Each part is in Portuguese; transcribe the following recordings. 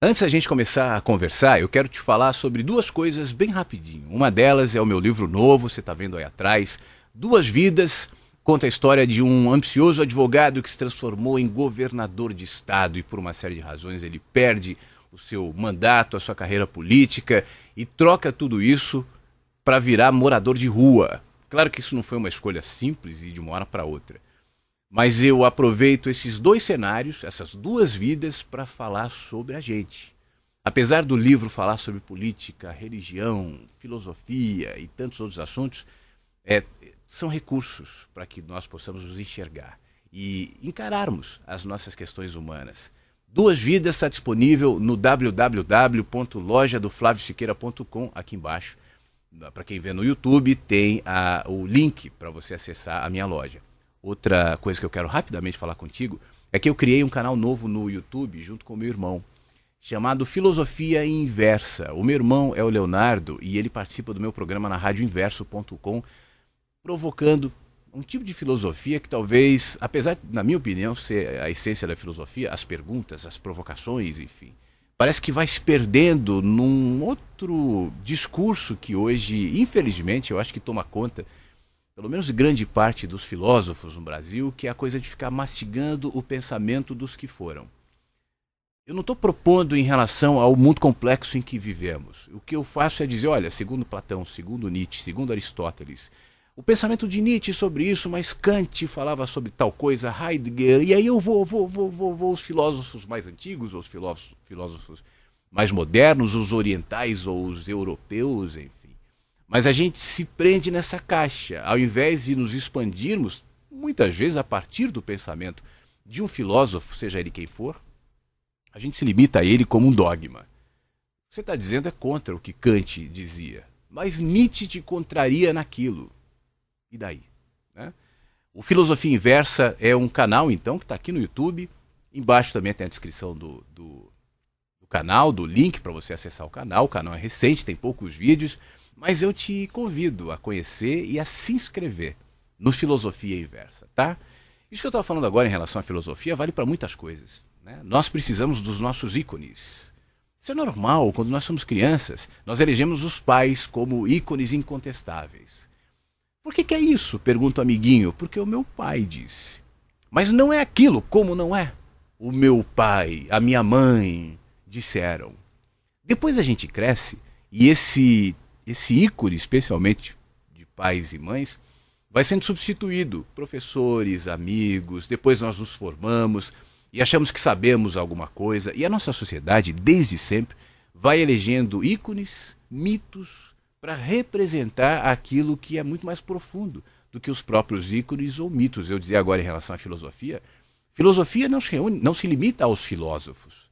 Antes da gente começar a conversar, eu quero te falar sobre duas coisas bem rapidinho. Uma delas é o meu livro novo, você está vendo aí atrás, Duas Vidas, conta a história de um ambicioso advogado que se transformou em governador de estado e por uma série de razões ele perde o seu mandato, a sua carreira política e troca tudo isso para virar morador de rua. Claro que isso não foi uma escolha simples e de uma hora para outra. Mas eu aproveito esses dois cenários, essas duas vidas, para falar sobre a gente. Apesar do livro falar sobre política, religião, filosofia e tantos outros assuntos, é, são recursos para que nós possamos nos enxergar e encararmos as nossas questões humanas. Duas Vidas está disponível no www.lojadoflaviosiqueira.com, aqui embaixo. Para quem vê no YouTube, tem a, o link para você acessar a minha loja. Outra coisa que eu quero rapidamente falar contigo é que eu criei um canal novo no YouTube junto com o meu irmão, chamado Filosofia Inversa. O meu irmão é o Leonardo e ele participa do meu programa na radioinverso.com, provocando um tipo de filosofia que talvez, apesar, na minha opinião, ser a essência da filosofia, as perguntas, as provocações, enfim, parece que vai se perdendo num outro discurso que hoje, infelizmente, eu acho que toma conta pelo menos grande parte dos filósofos no Brasil, que é a coisa de ficar mastigando o pensamento dos que foram. Eu não estou propondo em relação ao mundo complexo em que vivemos. O que eu faço é dizer, olha, segundo Platão, segundo Nietzsche, segundo Aristóteles, o pensamento de Nietzsche sobre isso, mas Kant falava sobre tal coisa, Heidegger, e aí eu vou, vou, vou, vou, vou os filósofos mais antigos, ou os filósofos, filósofos mais modernos, os orientais ou os europeus, enfim mas a gente se prende nessa caixa, ao invés de nos expandirmos, muitas vezes a partir do pensamento de um filósofo, seja ele quem for, a gente se limita a ele como um dogma. Você está dizendo é contra o que Kant dizia, mas Nietzsche te contraria naquilo. E daí? Né? O Filosofia Inversa é um canal, então, que está aqui no YouTube. Embaixo também tem a descrição do, do, do canal, do link para você acessar o canal. O canal é recente, tem poucos vídeos. Mas eu te convido a conhecer e a se inscrever no Filosofia Inversa, tá? Isso que eu estava falando agora em relação à filosofia vale para muitas coisas. Né? Nós precisamos dos nossos ícones. Isso é normal, quando nós somos crianças, nós elegemos os pais como ícones incontestáveis. Por que, que é isso? Pergunta o amiguinho. Porque o meu pai disse. Mas não é aquilo, como não é? O meu pai, a minha mãe disseram. Depois a gente cresce e esse esse ícone, especialmente de pais e mães, vai sendo substituído. Professores, amigos, depois nós nos formamos e achamos que sabemos alguma coisa. E a nossa sociedade, desde sempre, vai elegendo ícones, mitos, para representar aquilo que é muito mais profundo do que os próprios ícones ou mitos. Eu dizia agora em relação à filosofia, filosofia não se reúne, não se limita aos filósofos.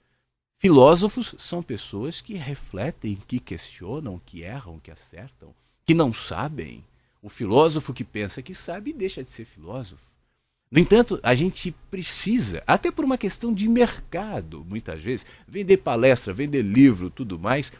Filósofos são pessoas que refletem, que questionam, que erram, que acertam, que não sabem. O filósofo que pensa que sabe deixa de ser filósofo. No entanto, a gente precisa, até por uma questão de mercado, muitas vezes, vender palestra, vender livro, tudo mais,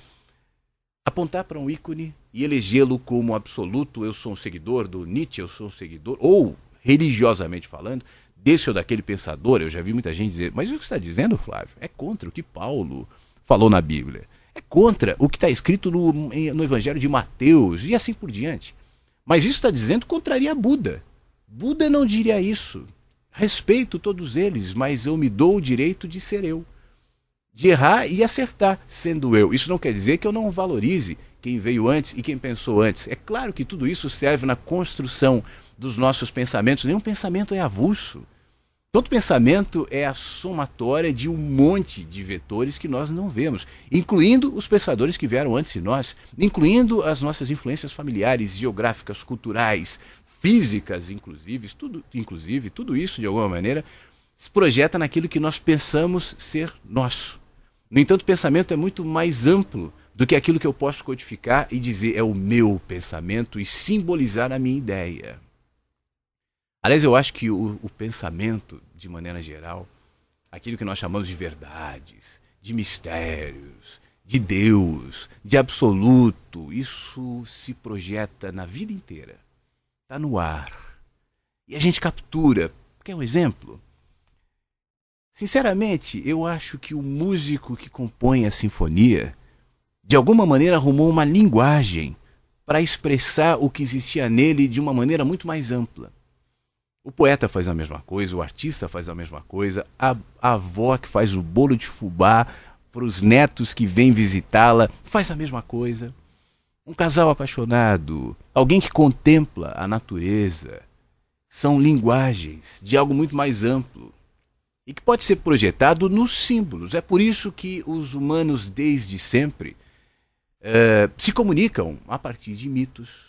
apontar para um ícone e elegê-lo como absoluto. Eu sou um seguidor do Nietzsche, eu sou um seguidor, ou religiosamente falando, desse ou daquele pensador, eu já vi muita gente dizer, mas o que está dizendo, Flávio, é contra o que Paulo falou na Bíblia. É contra o que está escrito no, no Evangelho de Mateus e assim por diante. Mas isso está dizendo contraria Buda. Buda não diria isso. Respeito todos eles, mas eu me dou o direito de ser eu. De errar e acertar, sendo eu. Isso não quer dizer que eu não valorize quem veio antes e quem pensou antes. É claro que tudo isso serve na construção dos nossos pensamentos. Nenhum pensamento é avulso. Todo pensamento é a somatória de um monte de vetores que nós não vemos, incluindo os pensadores que vieram antes de nós, incluindo as nossas influências familiares, geográficas, culturais, físicas, inclusive, tudo, inclusive, tudo isso de alguma maneira se projeta naquilo que nós pensamos ser nosso. No entanto, o pensamento é muito mais amplo do que aquilo que eu posso codificar e dizer é o meu pensamento e simbolizar a minha ideia. Aliás, eu acho que o, o pensamento, de maneira geral, aquilo que nós chamamos de verdades, de mistérios, de Deus, de absoluto, isso se projeta na vida inteira. Está no ar. E a gente captura. Quer um exemplo? Sinceramente, eu acho que o músico que compõe a sinfonia, de alguma maneira, arrumou uma linguagem para expressar o que existia nele de uma maneira muito mais ampla. O poeta faz a mesma coisa, o artista faz a mesma coisa, a, a avó que faz o bolo de fubá para os netos que vêm visitá-la faz a mesma coisa. Um casal apaixonado, alguém que contempla a natureza, são linguagens de algo muito mais amplo e que pode ser projetado nos símbolos. É por isso que os humanos, desde sempre, eh, se comunicam a partir de mitos.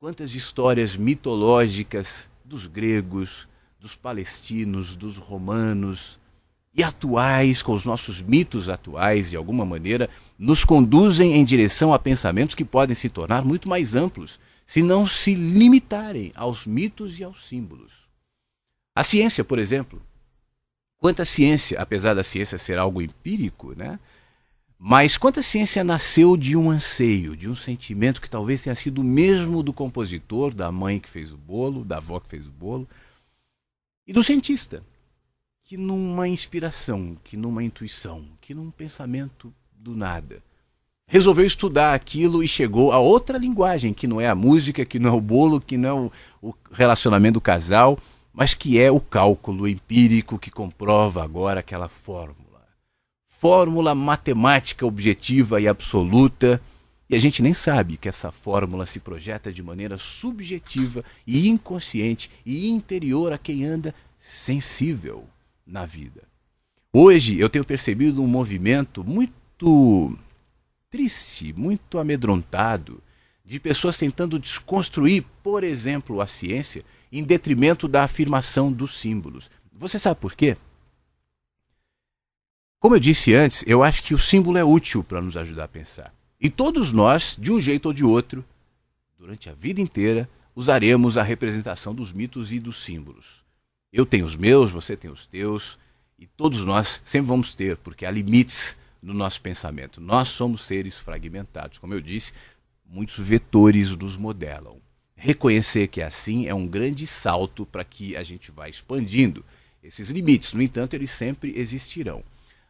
Quantas histórias mitológicas dos gregos, dos palestinos, dos romanos e atuais, com os nossos mitos atuais, de alguma maneira, nos conduzem em direção a pensamentos que podem se tornar muito mais amplos, se não se limitarem aos mitos e aos símbolos. A ciência, por exemplo. Quanto à ciência, apesar da ciência ser algo empírico, né? Mas quanto a ciência nasceu de um anseio, de um sentimento que talvez tenha sido o mesmo do compositor, da mãe que fez o bolo, da avó que fez o bolo, e do cientista, que numa inspiração, que numa intuição, que num pensamento do nada, resolveu estudar aquilo e chegou a outra linguagem, que não é a música, que não é o bolo, que não é o relacionamento do casal, mas que é o cálculo empírico que comprova agora aquela fórmula fórmula matemática objetiva e absoluta. E a gente nem sabe que essa fórmula se projeta de maneira subjetiva e inconsciente e interior a quem anda sensível na vida. Hoje eu tenho percebido um movimento muito triste, muito amedrontado, de pessoas tentando desconstruir, por exemplo, a ciência em detrimento da afirmação dos símbolos. Você sabe por quê? Como eu disse antes, eu acho que o símbolo é útil para nos ajudar a pensar. E todos nós, de um jeito ou de outro, durante a vida inteira, usaremos a representação dos mitos e dos símbolos. Eu tenho os meus, você tem os teus, e todos nós sempre vamos ter, porque há limites no nosso pensamento. Nós somos seres fragmentados. Como eu disse, muitos vetores nos modelam. Reconhecer que é assim é um grande salto para que a gente vá expandindo esses limites. No entanto, eles sempre existirão.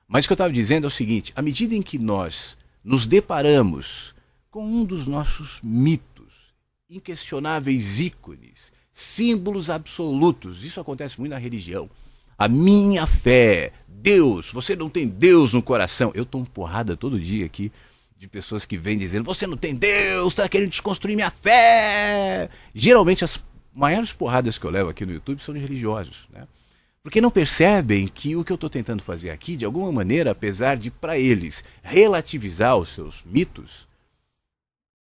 Mas o que eu estava dizendo é o seguinte: à medida em que nós nos deparamos com um dos nossos mitos, inquestionáveis ícones, símbolos absolutos, isso acontece muito na religião. A minha fé, Deus, você não tem Deus no coração. Eu tomo porrada todo dia aqui de pessoas que vêm dizendo: você não tem Deus, está querendo desconstruir minha fé. Geralmente as maiores porradas que eu levo aqui no YouTube são de religiosos, né? Porque não percebem que o que eu estou tentando fazer aqui, de alguma maneira, apesar de para eles relativizar os seus mitos,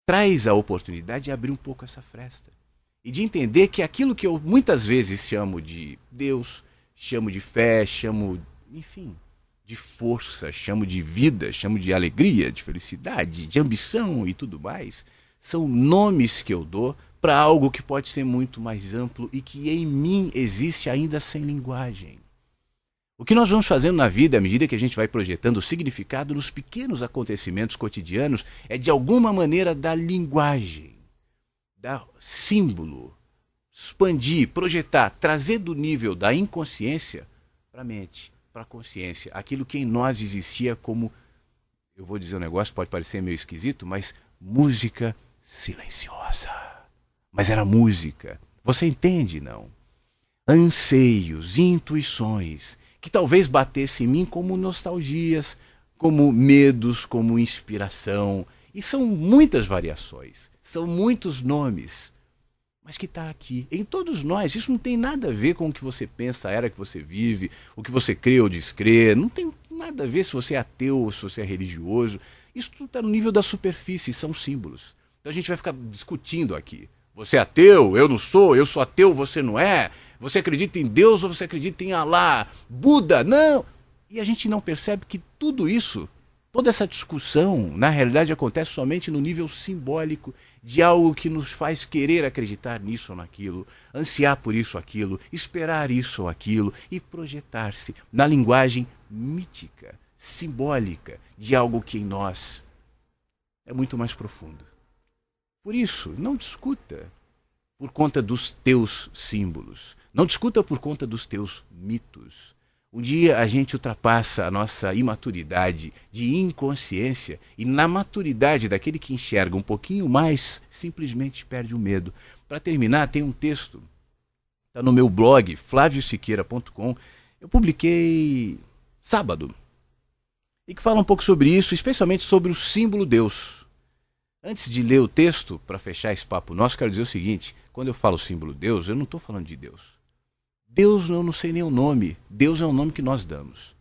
traz a oportunidade de abrir um pouco essa fresta e de entender que aquilo que eu muitas vezes chamo de Deus, chamo de fé, chamo, enfim, de força, chamo de vida, chamo de alegria, de felicidade, de ambição e tudo mais, são nomes que eu dou para algo que pode ser muito mais amplo e que em mim existe ainda sem linguagem. O que nós vamos fazendo na vida, à medida que a gente vai projetando o significado nos pequenos acontecimentos cotidianos, é de alguma maneira dar linguagem, dar símbolo, expandir, projetar, trazer do nível da inconsciência para a mente, para a consciência, aquilo que em nós existia como, eu vou dizer um negócio, pode parecer meio esquisito, mas música silenciosa mas era música. Você entende, não? Anseios, intuições, que talvez batessem em mim como nostalgias, como medos, como inspiração. E são muitas variações, são muitos nomes, mas que está aqui, em todos nós. Isso não tem nada a ver com o que você pensa, a era que você vive, o que você crê ou descrê. Não tem nada a ver se você é ateu ou se você é religioso. Isso tudo está no nível da superfície, são símbolos. Então a gente vai ficar discutindo aqui. Você é ateu, eu não sou, eu sou ateu, você não é. Você acredita em Deus ou você acredita em Alá? Buda, não. E a gente não percebe que tudo isso, toda essa discussão, na realidade acontece somente no nível simbólico de algo que nos faz querer acreditar nisso ou naquilo, ansiar por isso ou aquilo, esperar isso ou aquilo e projetar-se na linguagem mítica, simbólica de algo que em nós é muito mais profundo. Por isso, não discuta por conta dos teus símbolos. Não discuta por conta dos teus mitos. Um dia a gente ultrapassa a nossa imaturidade de inconsciência e, na maturidade daquele que enxerga um pouquinho mais, simplesmente perde o medo. Para terminar, tem um texto, está no meu blog, flaviosiqueira.com. Eu publiquei sábado e que fala um pouco sobre isso, especialmente sobre o símbolo Deus. Antes de ler o texto, para fechar esse papo nosso, quero dizer o seguinte: quando eu falo símbolo Deus, eu não estou falando de Deus. Deus, eu não sei nem o nome. Deus é o nome que nós damos.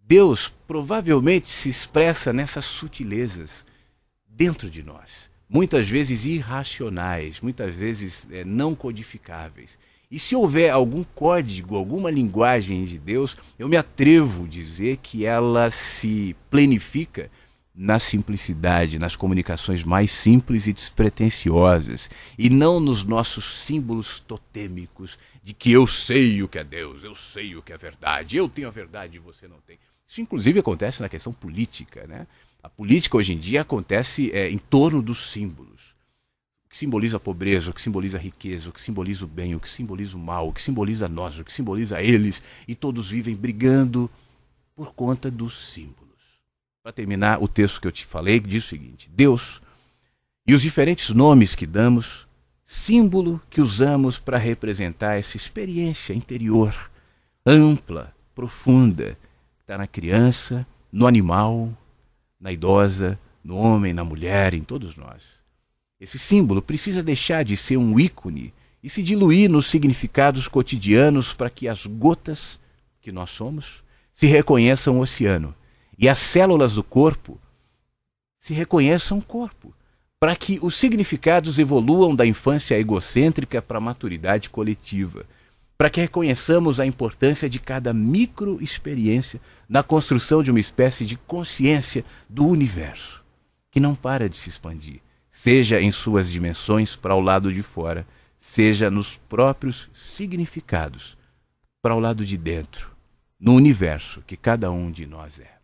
Deus provavelmente se expressa nessas sutilezas dentro de nós, muitas vezes irracionais, muitas vezes é, não codificáveis. E se houver algum código, alguma linguagem de Deus, eu me atrevo a dizer que ela se plenifica na simplicidade, nas comunicações mais simples e despretensiosas, e não nos nossos símbolos totêmicos de que eu sei o que é Deus, eu sei o que é verdade, eu tenho a verdade e você não tem. Isso, inclusive, acontece na questão política. Né? A política, hoje em dia, acontece é, em torno dos símbolos. O que simboliza a pobreza, o que simboliza a riqueza, o que simboliza o bem, o que simboliza o mal, o que simboliza nós, o que simboliza eles, e todos vivem brigando por conta dos símbolos. Para terminar, o texto que eu te falei diz o seguinte: Deus e os diferentes nomes que damos, símbolo que usamos para representar essa experiência interior ampla, profunda, que está na criança, no animal, na idosa, no homem, na mulher, em todos nós. Esse símbolo precisa deixar de ser um ícone e se diluir nos significados cotidianos para que as gotas que nós somos se reconheçam o oceano e as células do corpo se reconheçam corpo, para que os significados evoluam da infância egocêntrica para a maturidade coletiva, para que reconheçamos a importância de cada microexperiência na construção de uma espécie de consciência do universo, que não para de se expandir, seja em suas dimensões para o lado de fora, seja nos próprios significados para o lado de dentro, no universo que cada um de nós é.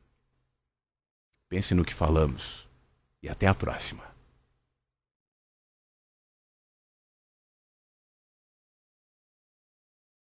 Pense no que falamos e até a próxima.